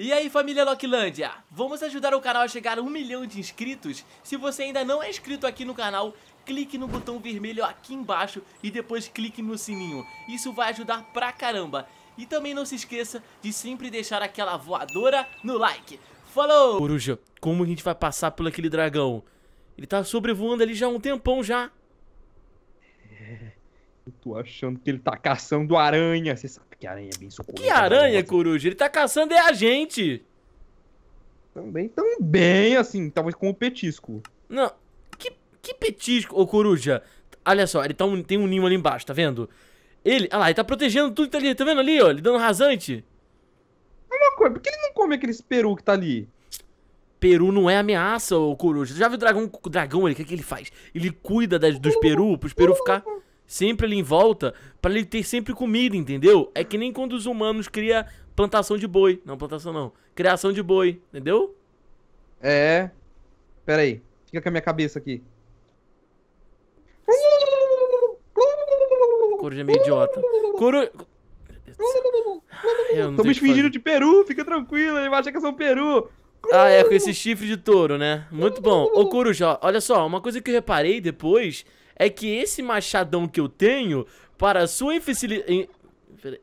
E aí família Locklandia, vamos ajudar o canal a chegar a um milhão de inscritos? Se você ainda não é inscrito aqui no canal, clique no botão vermelho aqui embaixo e depois clique no sininho, isso vai ajudar pra caramba. E também não se esqueça de sempre deixar aquela voadora no like. Falou! Coruja, como a gente vai passar por aquele dragão? Ele tá sobrevoando ali já há um tempão já tô achando que ele tá caçando aranha. Você sabe que aranha é bem suculenta. Que né? aranha, Coruja? Ele tá caçando é a gente. Também, também, assim, talvez com o petisco. Não, que, que petisco, ô Coruja? Olha só, ele tá um, tem um ninho ali embaixo, tá vendo? Ele, olha ah lá, ele tá protegendo tudo que tá ali, tá vendo ali, ó? Ele dando rasante. É uma coisa, por que ele não come aqueles peru que tá ali? Peru não é ameaça, ô coruja. Já viu o dragão? O dragão, ele, o que, é que ele faz? Ele cuida das, dos uh, peru, pros peru uh, ficar uh sempre ali em volta, para ele ter sempre comida, entendeu? É que nem quando os humanos cria plantação de boi. Não, plantação não. Criação de boi, entendeu? É. Pera aí. Fica com a minha cabeça aqui. Coruja é meio idiota. Tô me fingindo de peru, fica tranquilo, ele vai achar que eu sou um peru. Ah, é, com esse chifre de touro, né? Muito bom. Ô, Coruja, olha só, uma coisa que eu reparei depois é que esse machadão que eu tenho, para sua infelicidade...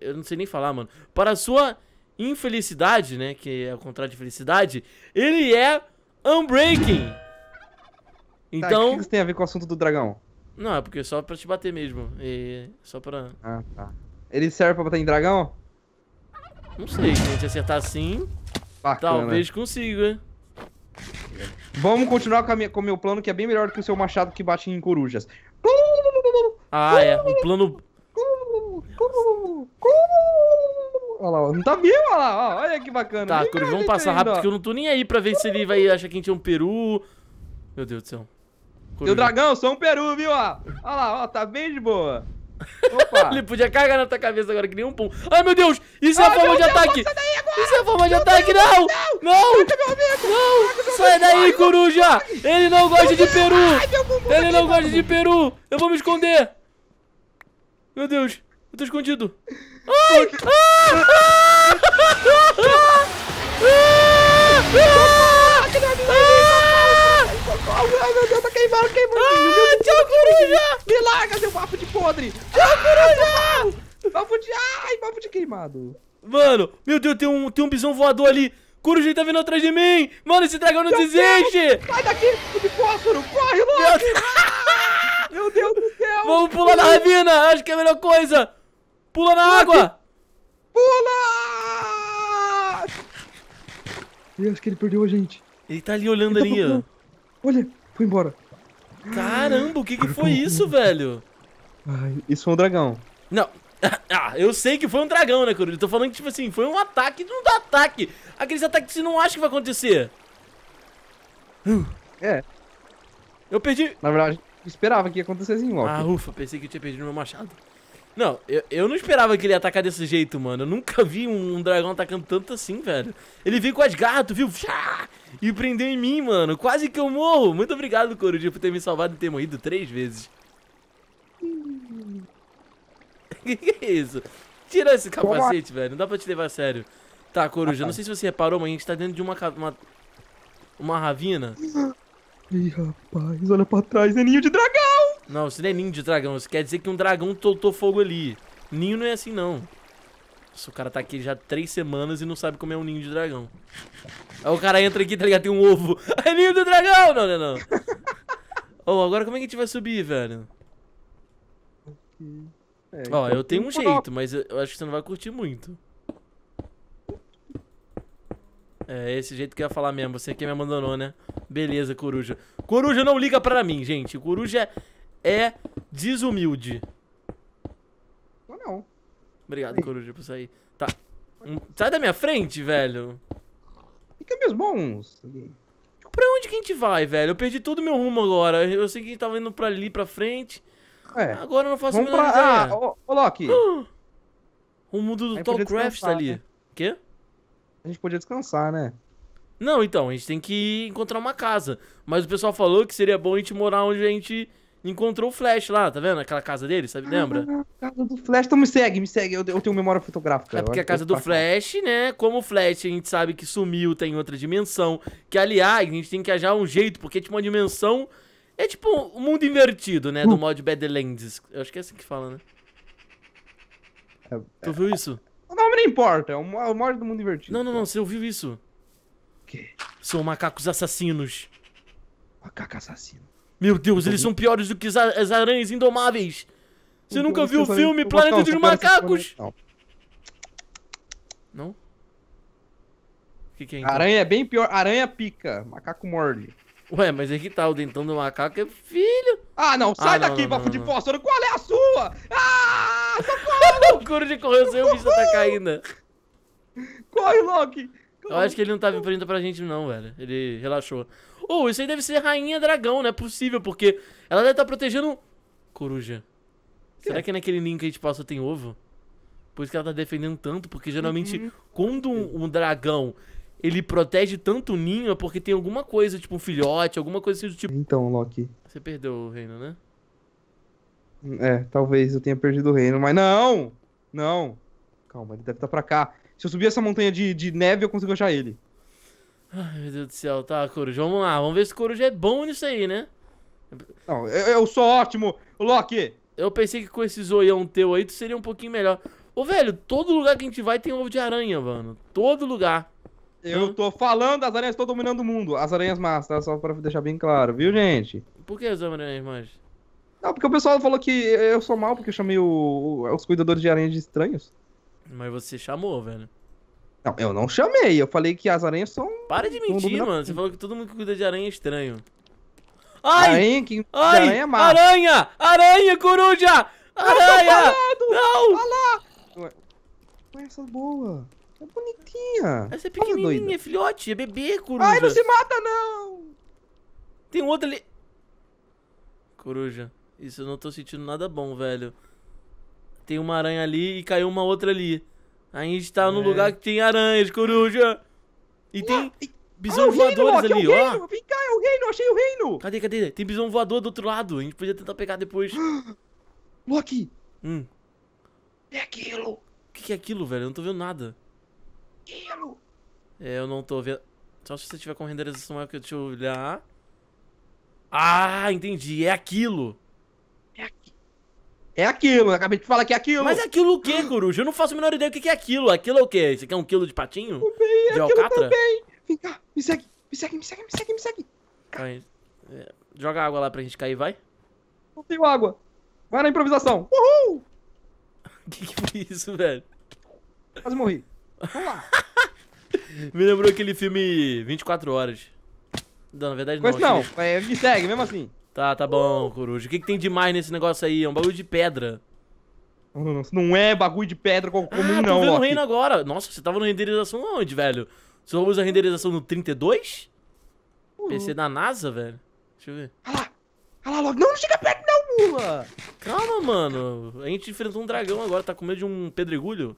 Eu não sei nem falar, mano. Para sua infelicidade, né? Que é o contrário de felicidade. Ele é unbreaking. Tá, então... Tá, o que isso tem a ver com o assunto do dragão? Não, é porque é só pra te bater mesmo. E só pra... Ah, tá. Ele serve pra bater em dragão? Não sei, se a gente acertar assim, Bacana. talvez consiga. Vamos continuar com, minha, com o meu plano, que é bem melhor do que o seu machado que bate em corujas. Ah, é. o plano. Olha lá, Não tá vivo, olha lá, Olha que bacana. Tá, Coruja, vamos passar rápido, porque eu não tô nem aí pra ver se ele vai achar que a gente é um peru. Meu Deus do céu. Coruja. Teu dragão, sou um peru, viu, ó. Olha lá, ó, tá bem de boa. Opa. ele podia cagar na tua cabeça agora que nem um pum. Ai, meu Deus, isso é ah, a forma de ataque. Isso é forma de ataque, não! Não! Não! Sai daí, coruja! Ele não gosta de peru! Ele não gosta de peru! Eu vou me esconder! Meu Deus! Eu tô escondido! Ai! Ah! Ah! Ah! Meu Deus, tá queimando, queimando! Ah, tchau, coruja! Me larga, seu papo de podre! Tchau, coruja! Papo de... Ai, papo de queimado! Mano, meu Deus, tem um, tem um bisão voador ali. jeito, tá vindo atrás de mim. Mano, esse dragão não meu desiste. Deus, sai daqui, subfósforo. Corre, logo. Meu... meu Deus do céu. Vamos pular na ravina. Acho que é a melhor coisa. Pula na Loki. água. Pula. Eu acho que ele perdeu a gente. Ele tá ali olhando tá ali, ó. Olha, foi embora. Caramba, o que que foi isso, velho? Ai, isso é um dragão. Não, ah, ah, eu sei que foi um dragão, né, Coruja? Tô falando que, tipo assim, foi um ataque não dá ataque. Aqueles ataques que você não acha que vai acontecer. É. Eu perdi. Na verdade, esperava que ia acontecer assim, Ah, ufa, pensei que eu tinha perdido meu machado. Não, eu, eu não esperava que ele ia atacar desse jeito, mano. Eu nunca vi um, um dragão atacando tanto assim, velho. Ele veio com as garras, tu viu? E prendeu em mim, mano. Quase que eu morro. Muito obrigado, Coruja, por ter me salvado e ter morrido três vezes. que, que é isso? Tira esse capacete, velho. Não dá pra te levar a sério. Tá, Coruja, ah, tá. não sei se você reparou, mas a gente tá dentro de uma... Uma, uma ravina. Ih, rapaz, olha pra trás, é ninho de dragão! Não, isso não é ninho de dragão, isso quer dizer que um dragão soltou fogo ali. Ninho não é assim, não. Nossa, o cara tá aqui já três semanas e não sabe como é um ninho de dragão. Aí o cara entra aqui, tá ligado? Tem um ovo. É ninho de dragão! Não, não, não. Ô, oh, agora como é que a gente vai subir, velho? Okay. É, Ó, então eu tenho um jeito, mas eu, acho que você não vai curtir muito. É, esse jeito que eu ia falar mesmo. Você que me abandonou, né? Beleza, coruja. Coruja não liga pra mim, gente. Coruja é, é desumilde. não. Obrigado, coruja, por sair. Tá. Hum, sai da minha frente, velho. Fica meus bons. Pra onde que a gente vai, velho? Eu perdi todo o meu rumo agora. Eu sei que a gente tava tá indo pra ali, pra frente. É. Agora eu não faço nada ideia. Ah, ô, ô Loki. o mundo do Craft tá ali. Né? Quê? A gente podia descansar, né? Não, então, a gente tem que encontrar uma casa. Mas o pessoal falou que seria bom a gente morar onde a gente encontrou o Flash lá, tá vendo? Aquela casa dele, sabe? Lembra? Ah, casa do Flash. Então me segue, me segue. Eu, eu tenho memória fotográfica. É porque a casa do Flash, né? Como o Flash a gente sabe que sumiu, tem outra dimensão. Que, aliás, a gente tem que achar um jeito, porque tinha uma dimensão é tipo o um mundo invertido, né? Do hum. mod Badlands. Eu acho que é assim que fala, né? É, é. tu viu isso? O nome não importa, é, é o mod do mundo invertido. Não, não, não, você ouviu isso? O quê? São macacos assassinos. Macaco assassino. Meu Deus, eles são piores do que as aranhas indomáveis. Você nunca viu o filme Planeta dos né? Macacos? Não. Não? O que, que é então? Aranha é bem pior. Aranha pica, macaco morde. Ué, mas é que tá, o dentão do macaco é filho. Ah, não, ah, sai ah, não, daqui, bafo de fósforo. Qual é a sua? Ah, socorro! o couro de Eu sem o bicho tá caindo. Corre, Loki. Eu acho que ele não tá vibrando pra gente não, velho. Ele relaxou. Oh, isso aí deve ser Rainha Dragão, não é possível, porque ela deve estar tá protegendo... Coruja. Que Será é? que naquele ninho que a gente passa tem ovo? Por isso que ela tá defendendo tanto, porque geralmente uhum. quando um, um dragão ele protege tanto o ninho é porque tem alguma coisa, tipo um filhote, alguma coisa assim do tipo. Então, Loki. Você perdeu o reino, né? É, talvez eu tenha perdido o reino, mas não! Não! Calma, ele deve estar tá pra cá. Se eu subir essa montanha de, de neve, eu consigo achar ele. Ai, meu Deus do céu, tá, Coruja, vamos lá, vamos ver se o Coruja é bom nisso aí, né? Não, eu, eu sou ótimo! Loki! Eu pensei que com esse zoião teu aí, tu seria um pouquinho melhor. Ô, velho, todo lugar que a gente vai tem ovo de aranha, mano. Todo lugar. Eu tô falando, as aranhas estão dominando o mundo. As aranhas más, tá? Só pra deixar bem claro, viu, gente? Por que as aranhas más? Não, porque o pessoal falou que eu sou mal porque eu chamei o, os cuidadores de aranhas de estranhos. Mas você chamou, velho. Não, eu não chamei. Eu falei que as aranhas são. Para de mentir, mano. Você falou que todo mundo que cuida de aranha é estranho. Ai! Aranha, que... Ai! Aranha, é má. aranha! Aranha, coruja! Aranha! Eu tô Não! Olha lá! Não é essa boa. É bonitinha. Essa é pequenininha, filhote. É bebê, coruja. Ai, não se mata, não. Tem outra ali. Coruja. Isso eu não tô sentindo nada bom, velho. Tem uma aranha ali e caiu uma outra ali. A gente tá é. num lugar que tem aranhas, coruja. E Ué, tem ah, e... bisão ah, voadores reino, ali, ó. reino. Vem cá, é o reino, achei o reino. Cadê, cadê? Tem bisão voador do outro lado. A gente podia tentar pegar depois. Loki. Hum. É aquilo. O que, que é aquilo, velho? Eu não tô vendo nada aquilo? É, eu não tô vendo. Só se você tiver com renderização maior que eu te eu olhar. Ah, entendi. É aquilo. É, aqui... é aquilo. Eu acabei de falar que é aquilo. Mas é aquilo o quê, Coruja? Eu não faço a menor ideia do que é aquilo. Aquilo é o quê? Você quer é um quilo de patinho? Também, é de alcatra? Também. Vem cá, me segue. Me segue, me segue, me segue, me segue. Vai. É, joga água lá pra gente cair, vai. Não tenho água. Vai na improvisação. Uhul! que que foi é isso, velho? Quase morri. Vamos lá. Me lembrou aquele filme 24 Horas. Não, na verdade não. Mas não, aquele... é, me segue, mesmo assim. Tá, tá bom, Coruja. O que, que tem demais nesse negócio aí? É um bagulho de pedra. Não é bagulho de pedra comum, ah, não. Eu tô vendo agora. Nossa, você tava na renderização onde, velho? Você usa a renderização no 32? Uhum. PC da NASA, velho? Deixa eu ver. Olha lá! Olha lá logo. Não, não chega perto, não, mula! Calma, mano. A gente enfrentou um dragão agora, tá com medo de um pedregulho?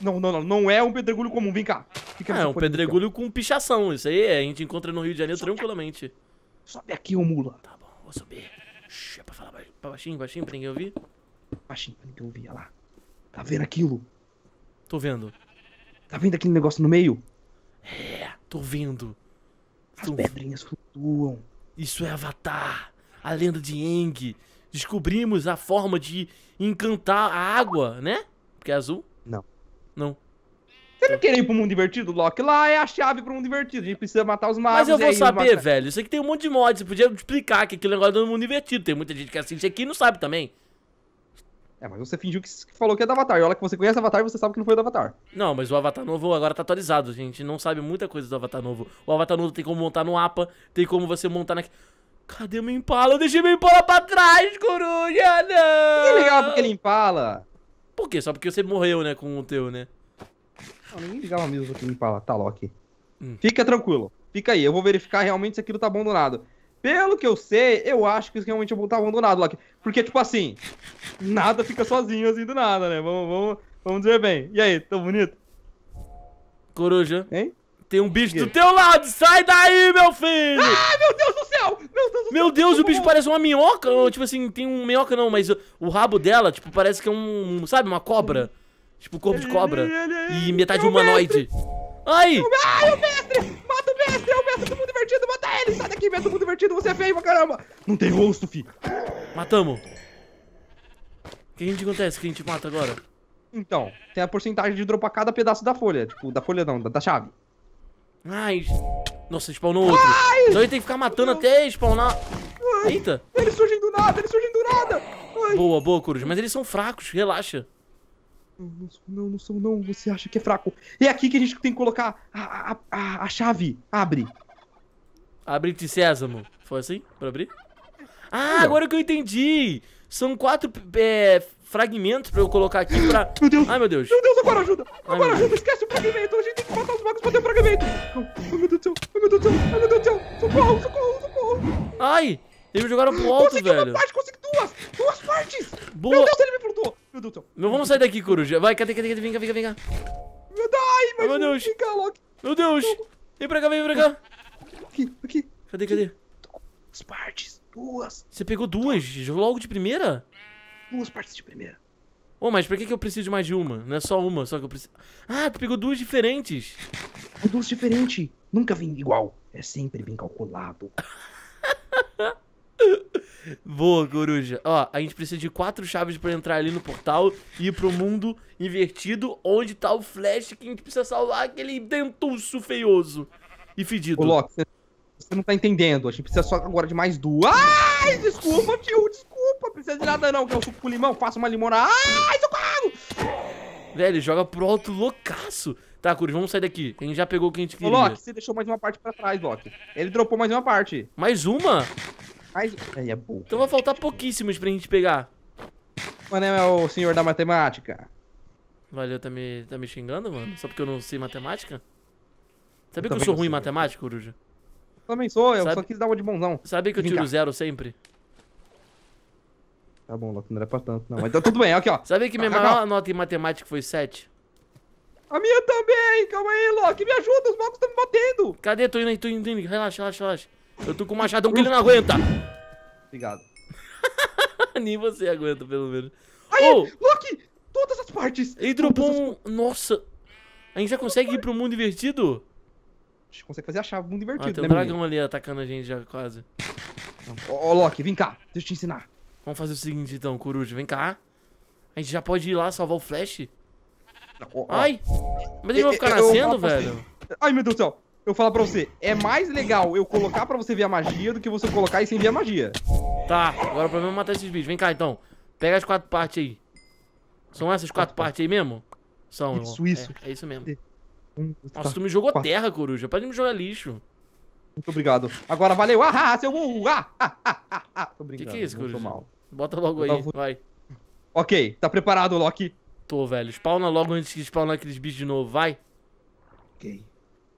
Não, não, não. Não é um pedregulho comum. Vem cá. Fica é ah, é um pedregulho com pichação. Isso aí é, a gente encontra no Rio de Janeiro Sobe tranquilamente. Aqui. Sobe aqui, ô mula. Tá bom, vou subir. Shhh, é pra falar baixinho, baixinho, pra ninguém ouvir? Baixinho, pra ninguém ouvir. Olha lá. Tá vendo aquilo? Tô vendo. Tá vendo aquele negócio no meio? É, tô vendo. As tô... pedrinhas flutuam. Isso é Avatar. A lenda de Eng. Descobrimos a forma de encantar a água, né? Porque é azul. Não. Você não quer ir pro mundo divertido, Loki? Lá é a chave pro mundo divertido. A gente precisa matar os magos. Mas eu vou é saber, velho. Isso aqui tem um monte de mods. Você podia explicar que aquele negócio é do mundo divertido. Tem muita gente que assiste aqui e não sabe também. É, mas você fingiu que falou que é do Avatar. E olha que você conhece o Avatar você sabe que não foi do Avatar. Não, mas o Avatar novo agora tá atualizado, gente. Não sabe muita coisa do Avatar novo. O Avatar novo tem como montar no APA, tem como você montar na... Cadê o meu Impala? Eu deixei meu Impala pra trás, coruja, não! Que legal porque ele é Impala. Por quê? Só porque você morreu, né, com o teu, né? Não, ninguém ligava mesmo aqui me fala, tá Loki. Hum. Fica tranquilo, fica aí, eu vou verificar realmente se aquilo tá abandonado. Pelo que eu sei, eu acho que isso realmente é tá abandonado, Loki. Porque, tipo assim, nada fica sozinho assim do nada, né? Vamos, vamos, vamos dizer bem. E aí, tão bonito? Coruja. Hein? tem um bicho do teu lado, sai daí, meu filho! Ah, meu Deus do céu! Meu Deus, do meu Deus o bicho bom. parece uma minhoca, tipo assim, tem um minhoca não, mas o rabo dela, tipo, parece que é um, sabe, uma cobra. Tipo, corpo de cobra e metade é humanoide. Ai! É ai, é o mestre! Mata o mestre! É o mestre do mundo divertido, Mata ele! Sai daqui, mestre do mundo divertido, Você é feio pra caramba! Não tem rosto, fi! Matamos! O que a gente acontece que a gente mata agora? Então, tem a porcentagem de dropar cada pedaço da folha. Tipo, da folha não, da, da chave. Ai, nossa, spawnou outro. Ai! Então ele tem que ficar matando até spawnar... Eita. Eles surgem do nada, eles surgem do nada. Ai. Boa, boa, Coruja. Mas eles são fracos, relaxa. Não, não são não, não. Você acha que é fraco. E é aqui que a gente tem que colocar a, a, a, a chave. Abre. Abre-te sésamo. Foi assim? Pra abrir? Ah, agora que eu entendi! São quatro é, fragmentos pra eu colocar aqui pra... Meu Deus! Ai, meu Deus! Meu Deus, agora ajuda! Ai, agora ajuda! Esquece o fragmento! A gente tem que matar os magos pra ter o fragmento! Ai, oh, meu Deus do céu! Ai, oh, meu Deus do céu! Ai, oh, meu Deus do céu! Socorro, socorro, socorro! Ai! Eles me jogaram pro alto, consegui velho! Consegui uma parte! Consegui duas! Duas partes! Boa. Meu Deus, ele me flutuou! Meu Deus do céu! meu vamos sair daqui, coruja! Vai, cadê, cadê, cadê? Vem cá, vem cá, vem cá! Meu Deus! Ai, meu, Ai, meu Deus! Vem cá, Loki! Meu Deus! Vem pra cá, vem pra cá! Aqui, aqui! Cadê, aqui. cadê? As partes! Duas. Você pegou duas? duas. Logo de primeira? Duas partes de primeira. Ô, oh, mas por que, que eu preciso de mais de uma? Não é só uma, só que eu preciso. Ah, tu pegou duas diferentes. É duas diferentes. Nunca vem igual. É sempre bem calculado. Boa, coruja. Ó, a gente precisa de quatro chaves para entrar ali no portal e ir pro mundo invertido, onde tá o Flash que a gente precisa salvar aquele dentuço feioso e fedido. Ô, Loki, você você não tá entendendo. A gente precisa só agora de mais duas. Ai, desculpa, tio, desculpa. Precisa de nada não, que eu suco com limão, faço uma limonada. Ai, socorro! Velho, joga pro alto loucaço. Tá, Curis, vamos sair daqui. A gente já pegou o que a gente queria. Ô, Loki, você deixou mais uma parte pra trás, Loki. Ele dropou mais uma parte. Mais uma? Mais... Aí é burro. Então vai faltar pouquíssimos pra gente pegar. Mano, é o senhor da matemática. Valeu, tá me, tá me xingando, mano? Só porque eu não sei matemática? Sabia eu que eu sou ruim sei. em matemática, Coruja? Também sou, eu Sabe- só quis dar uma de bonzão. Sabe que eu tiro zero sempre? Tá bom, Loki, não era pra tanto, não. Mas tá tudo bem, aqui, ó. Sabe que minha maior nota em matemática foi 7? A minha também! Calma aí, Loki, me ajuda, os magos estão me batendo! Cadê? Tô indo aí, tô indo, indo. Relaxa, relaxa, relaxa. Eu tô com o machadão que ele não aguenta. Obrigado. Nem você aguenta, pelo menos. Aí, Ô, Loki! Todas as partes! ele dropou um... Nossa. A gente já consegue ir pro mundo invertido? gente consegue fazer a chave, muito divertido. Ah, tem né, um dragão ali atacando a gente já quase. Ó, oh, Loki, vem cá, deixa eu te ensinar. Vamos fazer o seguinte então, Coruja, vem cá. A gente já pode ir lá salvar o Flash? Ai! Mas ele é, vai é, ficar é, eu, nascendo, eu velho? Ai, meu Deus do céu! Eu falo pra você, é mais legal eu colocar pra você ver a magia do que você colocar e sem ver a magia. Tá, agora o problema é matar esses bichos. Vem cá, então. Pega as quatro partes aí. São essas quatro, quatro partes aí mesmo? São, Isso, isso. É, é isso mesmo. Um, Nossa, tá. tu me jogou Quatro. terra, coruja. Pode me jogar lixo. Muito obrigado. Agora valeu. Ah, ah seu burro. Ah, ah, ah, ah, ah. Tô brincando. Que que é isso, coruja? Mal. Bota logo aí, vou... vai. Ok, tá preparado, Loki? Tô, velho. Spawna logo antes que spawnar aqueles bichos de novo, vai. Ok.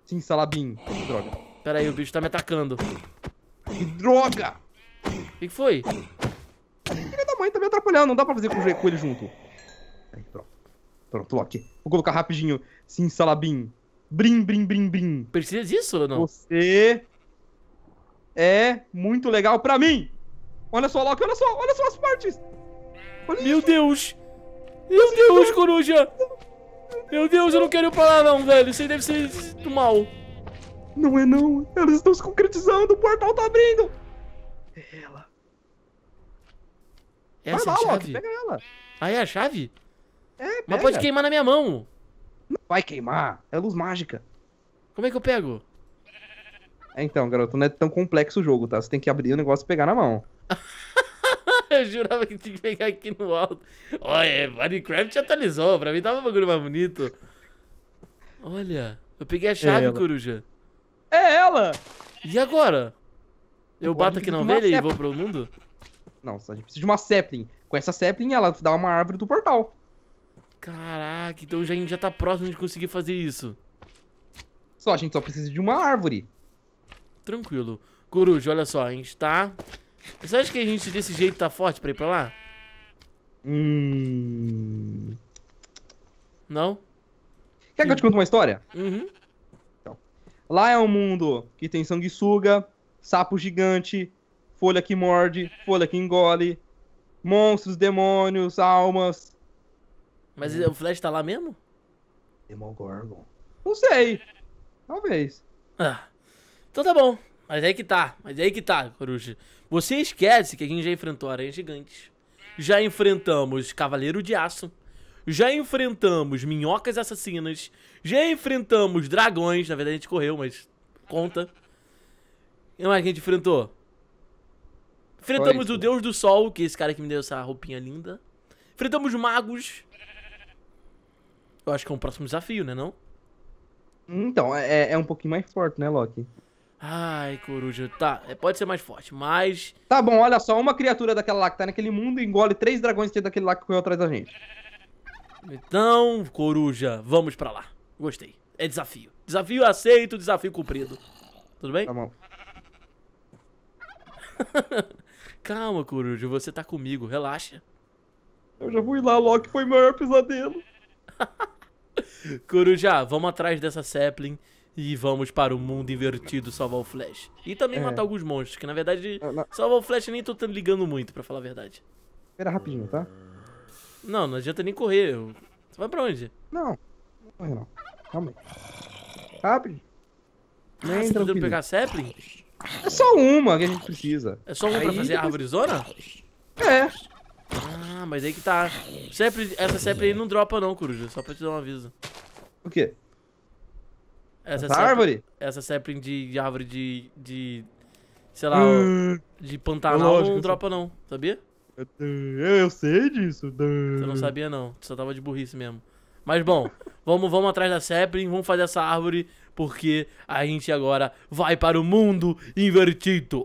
Sim, Salabim. Droga. Pera aí, o bicho tá me atacando. Que droga! O que, que, foi? Filha da mãe, tá me atrapalhando. Não dá pra fazer com, com ele junto. Aí, pronto. Pronto, ok. Vou colocar rapidinho. Sim, Salabim. Brim, brim, brim, brim. Precisa disso ou não? Você é muito legal pra mim. Olha só, Loki, olha só, olha só as partes. Olha Meu isso. Deus. Meu Deus, coruja. Meu Deus, eu não quero ir pra lá não, velho. Isso aí deve ser do mal. Não é não. Elas estão se concretizando. O portal tá abrindo. Ela. Essa Vai lá, é a chave? Loki, pega ela. Ah, é a chave? É, pega. Mas pode queimar na minha mão. Não vai queimar. É luz mágica. Como é que eu pego? É, então, garoto, não é tão complexo o jogo, tá? Você tem que abrir o negócio e pegar na mão. eu jurava que tinha que pegar aqui no alto. Olha, Minecraft atualizou. Pra mim tava um bagulho mais bonito. Olha, eu peguei a é chave, é coruja. É ela! E agora? Eu Pô, bato aqui na ovelha e vou pro mundo? Não, a gente precisa de uma sapling. Com essa sapling, ela dá uma árvore do portal. Caraca, então a gente já tá próximo de conseguir fazer isso. Só, a gente só precisa de uma árvore. Tranquilo. Coruja, olha só, a gente tá... Você acha que a gente desse jeito tá forte pra ir pra lá? Hum... Não? Quer que eu te conte uma história? Uhum. Então, lá é um mundo que tem sanguessuga, sapo gigante, folha que morde, folha que engole, monstros, demônios, almas, mas é. o Flash tá lá mesmo? Demogorgon. Não sei. Talvez. Ah. Então tá bom. Mas aí que tá. Mas aí que tá, Coruja. Você esquece que a gente já enfrentou aranhas gigantes. Já enfrentamos Cavaleiro de Aço. Já enfrentamos minhocas assassinas. Já enfrentamos dragões. Na verdade, a gente correu, mas conta. O que mais que a gente enfrentou? Enfrentamos o Deus do Sol, que é esse cara que me deu essa roupinha linda. Enfrentamos magos. Eu acho que é um próximo desafio, né não? Então, é, é, é um pouquinho mais forte, né, Loki? Ai, coruja, tá, é, pode ser mais forte, mas... Tá bom, olha só, uma criatura daquela lá que tá naquele mundo engole três dragões dentro daquele lá que correu atrás da gente. Então, coruja, vamos pra lá. Gostei. É desafio. Desafio aceito, desafio cumprido. Tudo bem? Tá bom. Calma, coruja, você tá comigo, relaxa. Eu já fui lá, Loki, foi o maior pesadelo. Coruja, vamos atrás dessa sapling e vamos para o mundo invertido salvar o Flash. E também é. matar alguns monstros, que na verdade, não, ah, não. salvar o Flash nem tô ligando muito, para falar a verdade. Era rapidinho, tá? Não, não adianta nem correr. Você vai pra onde? Não, não corre não. Calma aí. Rápido. Ah, nem você tá tentando pegar a Zeppelin? É só uma que a gente precisa. É só uma aí... pra fazer a árvore zona? É mas aí que tá. Sempre, essa sempre aí não dropa não, Coruja. Só pra te dar um aviso. O quê? Essa, essa árvore? Essa sempre de, de, árvore de, de... Sei lá, hum, de Pantanal lógico, não dropa não, sabia? Eu, eu sei disso. Hum. Você não sabia não, só tava de burrice mesmo. Mas bom, vamos, vamos atrás da sapling, vamos fazer essa árvore, porque a gente agora vai para o mundo invertido.